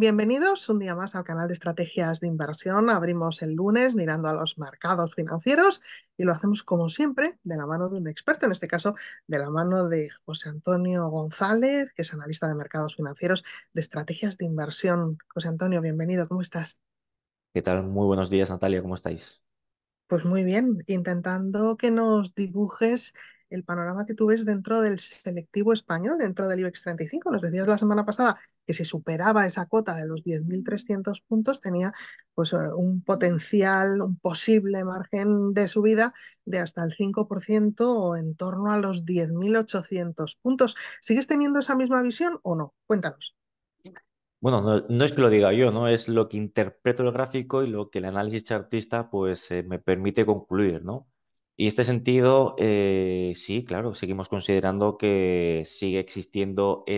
Bienvenidos un día más al canal de estrategias de inversión. Abrimos el lunes mirando a los mercados financieros y lo hacemos como siempre de la mano de un experto, en este caso de la mano de José Antonio González, que es analista de mercados financieros de estrategias de inversión. José Antonio, bienvenido, ¿cómo estás? ¿Qué tal? Muy buenos días, Natalia, ¿cómo estáis? Pues muy bien, intentando que nos dibujes el panorama que tú ves dentro del selectivo español, dentro del IBEX 35. Nos decías la semana pasada que si superaba esa cuota de los 10.300 puntos tenía pues, eh, un potencial, un posible margen de subida de hasta el 5% o en torno a los 10.800 puntos. ¿Sigues teniendo esa misma visión o no? Cuéntanos. Bueno, no, es que lo diga yo, ¿no? Es lo que interpreto el gráfico y lo que el análisis chartista pues eh, me permite concluir, ¿no? Y este sentido, eh, sí, claro, seguimos considerando que sigue existiendo mm,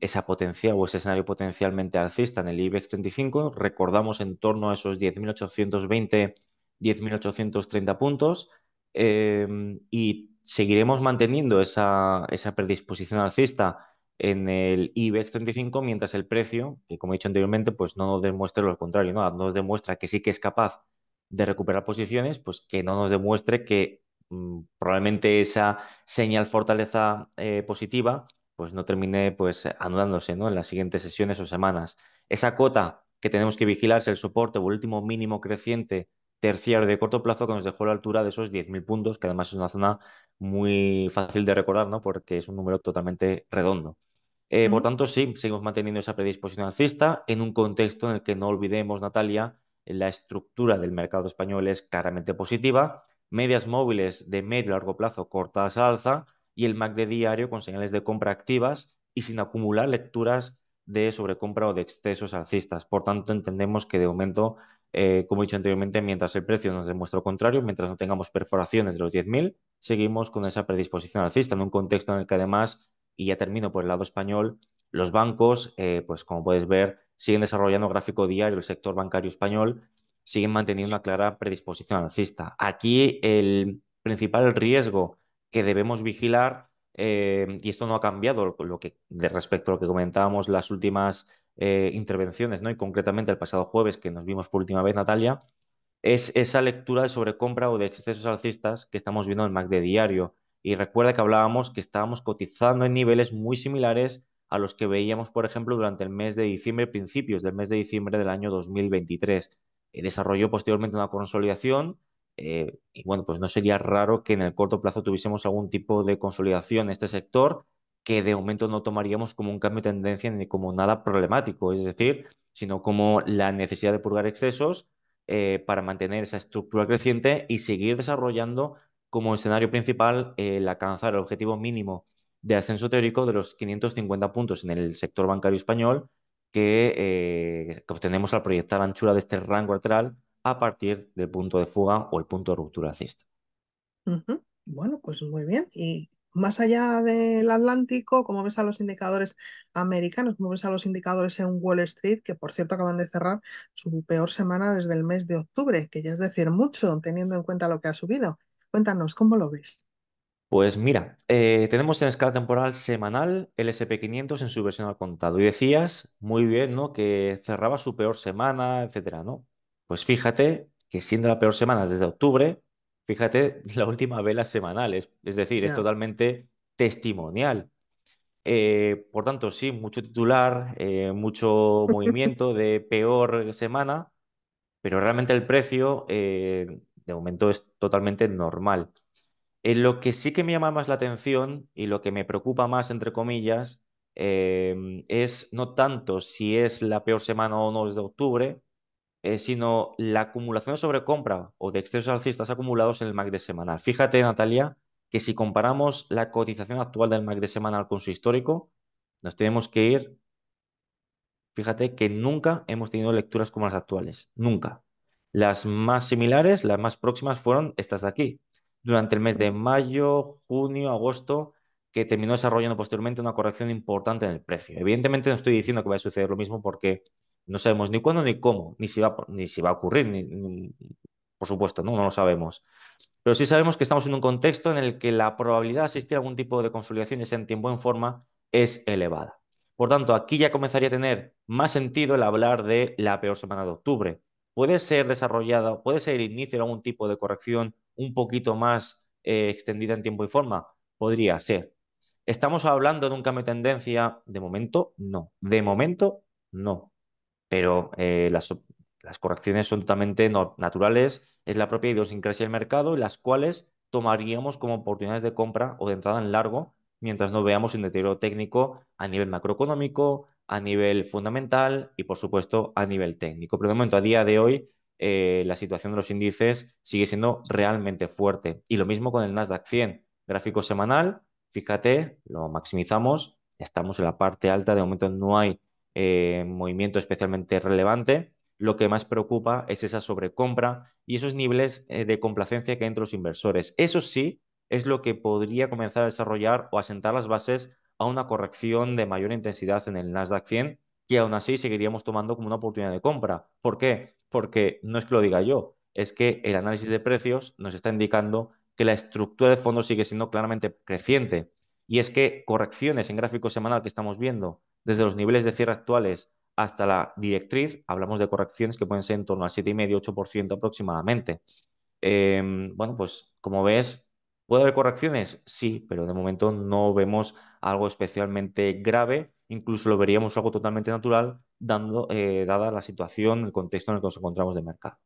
esa, potencia o ese escenario potencialmente alcista en el IBEX 35. Recordamos en torno a esos 10.820, 10.830 puntos em, y seguiremos manteniendo esa, predisposición alcista en el IBEX 35 mientras el precio, que como he dicho anteriormente, pues no nos demuestre lo contrario, ¿no? nos demuestra que sí que es capaz de recuperar posiciones, pues que no nos demuestre que mm, probablemente esa señal fortaleza eh, positiva pues no termine pues anulándose ¿no? en las siguientes sesiones o semanas. Esa cota que tenemos que vigilar es el soporte o el último mínimo creciente terciario de corto plazo que nos dejó a la altura de esos 10.000 puntos, que además es una zona muy fácil de recordar, ¿no? porque es un número totalmente redondo. Eh, por tanto, sí, seguimos manteniendo esa predisposición alcista en un contexto en el que no olvidemos, Natalia, la estructura del mercado español es claramente positiva, medias móviles de medio y largo plazo cortadas a alza y el MAC de diario con señales de compra activas y sin acumular lecturas de sobrecompra o de excesos alcistas. Por tanto, entendemos que de momento, eh, como he dicho anteriormente, mientras el precio nos demuestre lo contrario, mientras no tengamos perforaciones de los 10.000, seguimos con esa predisposición alcista en un contexto en el que además, y ya termino por el lado español, los bancos, eh, pues como puedes ver, siguen desarrollando gráfico diario el sector bancario español, siguen manteniendo una clara predisposición alcista. Aquí el principal riesgo que debemos vigilar, eh, y esto no ha cambiado lo que, de respecto a lo que comentábamos las últimas eh, intervenciones, ¿no? y concretamente el pasado jueves que nos vimos por última vez, Natalia, es esa lectura de sobrecompra o de excesos alcistas que estamos viendo en el de diario. Y recuerda que hablábamos que estábamos cotizando en niveles muy similares a los que veíamos, por ejemplo, durante el mes de diciembre, principios del mes de diciembre del año 2023. desarrolló posteriormente una consolidación eh, y bueno, pues no sería raro que en el corto plazo tuviésemos algún tipo de consolidación en este sector que de momento no tomaríamos como un cambio de tendencia ni como nada problemático, es decir, sino como la necesidad de purgar excesos eh, para mantener esa estructura creciente y seguir desarrollando como escenario principal eh, el alcanzar el objetivo mínimo de ascenso teórico de los 550 puntos en el sector bancario español que, eh, obtenemos al proyectar la anchura de este rango lateral a partir del punto de fuga o el punto de ruptura alcista. Bueno, pues muy bien. Y más allá del Atlántico, cómo ves a los indicadores americanos, cómo ves a los indicadores en Wall Street, que por cierto acaban de cerrar su peor semana desde el mes de octubre, que ya es decir mucho, teniendo en cuenta lo que ha subido. Cuéntanos, ¿cómo lo ves? Pues mira, eh, tenemos en escala temporal semanal el SP500 en su versión al contado. Y decías muy bien, ¿no? Que cerraba su peor semana, etcétera, ¿no? Pues fíjate que siendo la peor semana desde octubre, fíjate la última vela semanal, es, decir, es totalmente testimonial. Eh, por tanto, sí, mucho titular, eh, mucho movimiento de peor semana, pero realmente el precio de momento es totalmente normal lo que sí que me llama más la atención y lo que me preocupa más, entre comillas, em, es no tanto si es la peor semana o no desde octubre, eh, sino la acumulación de sobrecompra o de excesos alcistas acumulados en el MAC de semanal. Fíjate, Natalia, que si comparamos la cotización actual del MAC de semanal con su histórico, nos tenemos que ir. Fíjate que nunca hemos tenido lecturas como las actuales, nunca. Las más similares, las más próximas fueron estas de aquí, durante el mes de mayo, junio, agosto, que terminó desarrollando posteriormente una corrección importante en el precio. Evidentemente no estoy diciendo que vaya a suceder lo mismo porque no sabemos ni cuándo ni cómo, ni si va, ni si va a ocurrir, por supuesto, ¿no? no lo sabemos. Pero sí sabemos que estamos en un contexto en el que la probabilidad de asistir algún tipo de consolidación, y en tiempo en forma, es elevada. Por tanto, aquí ya comenzaría a tener más sentido el hablar de la peor semana de octubre. Puede ser desarrollada, puede ser el inicio de algún tipo de corrección un poquito más eh, extendida en tiempo y forma? Podría ser. ¿Estamos hablando de un cambio de tendencia? De momento, no. De momento, no. Pero eh, las, correcciones son totalmente naturales, es la propia idiosincrasia del mercado, las cuales tomaríamos como oportunidades de compra o de entrada en largo mientras no veamos un deterioro técnico a nivel macroeconómico, a nivel fundamental y, por supuesto, a nivel técnico. Pero de momento, a día de hoy, eh, la situación de los índices sigue siendo realmente fuerte. Y lo mismo con el Nasdaq 100, gráfico semanal, fíjate, lo maximizamos, estamos en la parte alta, de momento no hay eh, movimiento especialmente relevante. Lo que más preocupa es esa sobrecompra y esos niveles eh, de complacencia que hay entre los inversores. Eso sí, es lo que podría comenzar a desarrollar o asentar las bases a una corrección de mayor intensidad en el Nasdaq 100 y aún así seguiríamos tomando como una oportunidad de compra. ¿Por qué? Porque no es que lo diga yo, es que el análisis de precios nos está indicando que la estructura de fondo sigue siendo claramente creciente. Y es que correcciones en gráfico semanal que estamos viendo, desde los niveles de cierre actuales hasta la directriz, hablamos de correcciones que pueden ser en torno al 7,5-8% aproximadamente. Em, bueno, pues como ves, ¿Puede haber correcciones? Sí, pero de momento no vemos algo especialmente grave, incluso lo veríamos algo totalmente natural, dando, eh, dada la situación, el contexto en el que nos encontramos de mercado.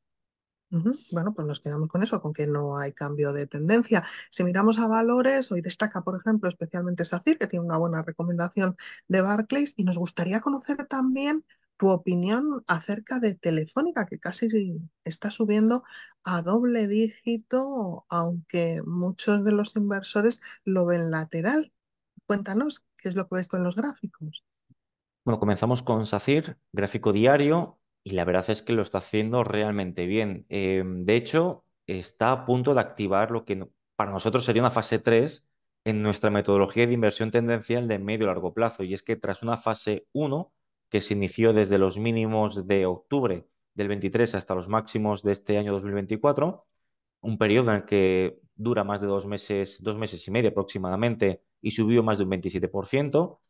Bueno, pues nos quedamos con eso, con que no hay cambio de tendencia. Si miramos a valores, hoy destaca, por ejemplo, especialmente SACIR, que tiene una buena recomendación de Barclays, y nos gustaría conocer también tu opinión acerca de Telefónica, que casi está subiendo a doble dígito, aunque muchos de los inversores lo ven lateral. Cuéntanos qué es lo que ves con en los gráficos. Bueno, comenzamos con SACIR, gráfico diario, y la verdad es que lo está haciendo realmente bien. Em, de hecho, está a punto de activar lo que para nosotros sería una fase 3 en nuestra metodología de inversión tendencial de medio largo plazo, y es que tras una fase 1, que se inició desde los mínimos de octubre del 23 hasta los máximos de este año 2024, un periodo en el que dura más de dos meses, dos meses y medio aproximadamente, y subió más de un 27%.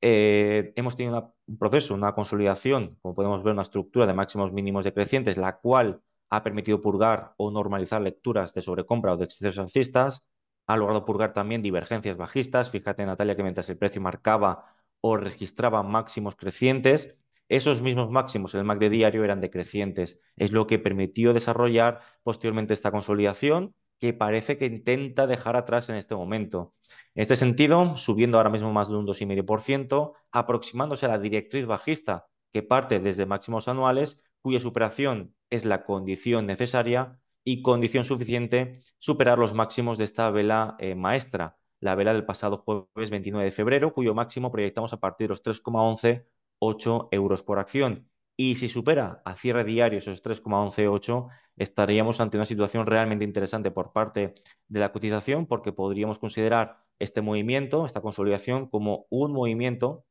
Eh, hemos tenido un proceso, una consolidación, como podemos ver, una estructura de máximos mínimos decrecientes, la cual ha permitido purgar o normalizar lecturas de sobrecompra o de excesos alcistas, ha logrado purgar también divergencias bajistas. Fíjate, Natalia, que mientras el precio marcaba o registraba máximos crecientes, esos mismos máximos en el MAC de diario eran decrecientes. Es lo que permitió desarrollar posteriormente esta consolidación que parece que intenta dejar atrás en este momento. En este sentido, subiendo ahora mismo más de un 2,5%, aproximándose a la directriz bajista que parte desde máximos anuales, cuya superación es la condición necesaria y condición suficiente superar los máximos de esta vela eh, maestra, la vela del pasado jueves 29 de febrero, cuyo máximo proyectamos a partir de los 3,118 euros por acción. Y si supera a cierre diario esos 3,118, estaríamos ante una situación realmente interesante por parte de la cotización, porque podríamos considerar este movimiento, esta consolidación, como un movimiento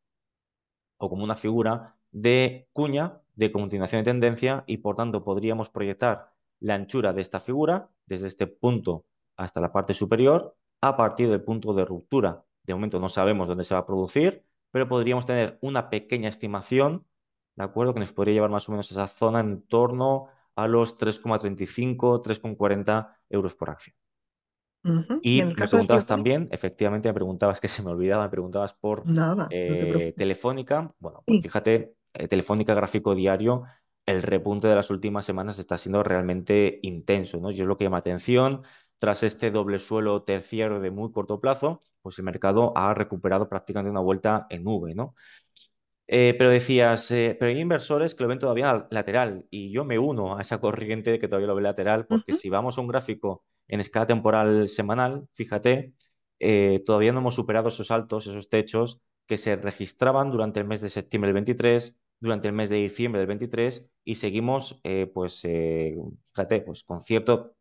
o como una figura de cuña de continuación de tendencia y por tanto podríamos proyectar la anchura de esta figura desde este punto hasta la parte superior a partir del punto de ruptura. De momento no sabemos dónde se va a producir, pero podríamos tener una pequeña estimación, ¿de acuerdo? Que nos podría llevar más o menos a esa zona en torno a los 3,35, 3,40 euros por acción. Y, me preguntabas también, efectivamente me preguntabas que se me olvidaba, me preguntabas por eh, Telefónica. Bueno, pues fíjate, eh, Telefónica gráfico diario, el repunte de las últimas semanas está siendo realmente intenso, ¿no? Y es lo que llama atención. Tras este doble suelo terciario de muy corto plazo, pues el mercado ha recuperado prácticamente una vuelta en V, ¿no? Eh, pero decías, eh, pero hay inversores que lo ven todavía lateral y yo me uno a esa corriente de que todavía lo ve lateral porque si vamos a un gráfico en escala temporal semanal, fíjate, eh, todavía no hemos superado esos altos, esos techos que se registraban durante el mes de septiembre del 23, durante el mes de diciembre del 23 y seguimos, pues, fíjate, pues con cierto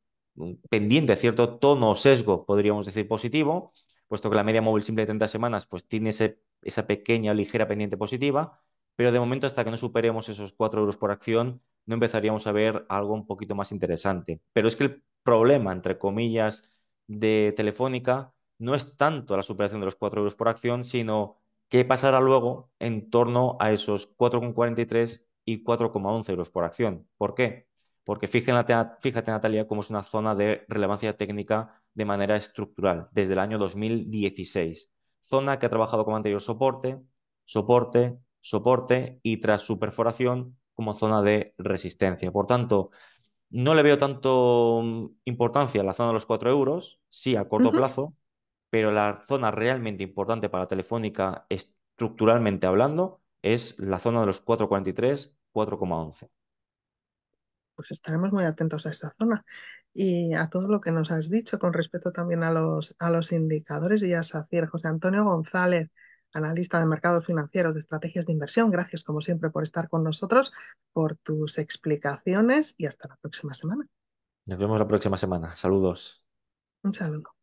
pendiente cierto tono sesgo, podríamos decir, positivo, puesto que la media móvil simple de 30 semanas pues, tiene ese, esa pequeña ligera pendiente positiva, pero de momento hasta que no superemos esos 4 euros por acción, no empezaríamos a ver algo un poquito más interesante. Pero es que el problema, entre comillas, de Telefónica no es tanto la superación de los 4 euros por acción, sino qué pasará luego en torno a esos 4,43 y 4,11 euros por acción. ¿Por qué? Porque fíjate, Natalia, cómo es una zona de relevancia técnica de manera estructural desde el año 2016. Zona que ha trabajado como anterior soporte, soporte, soporte y tras su perforación como zona de resistencia. Por tanto, no le veo tanto mm, importancia a la zona de los 4 euros, sí a corto plazo, pero la zona realmente importante para Telefónica estructuralmente hablando es la zona de los 4,43, 4,11 pues estaremos muy atentos a esta zona y a todo lo que nos has dicho con respecto también a los, a los indicadores y a SACIR. José Antonio González, analista de mercados financieros de estrategias de inversión, gracias como siempre por estar con nosotros, por tus explicaciones y hasta la próxima semana. Nos vemos la próxima semana. Saludos. Un saludo.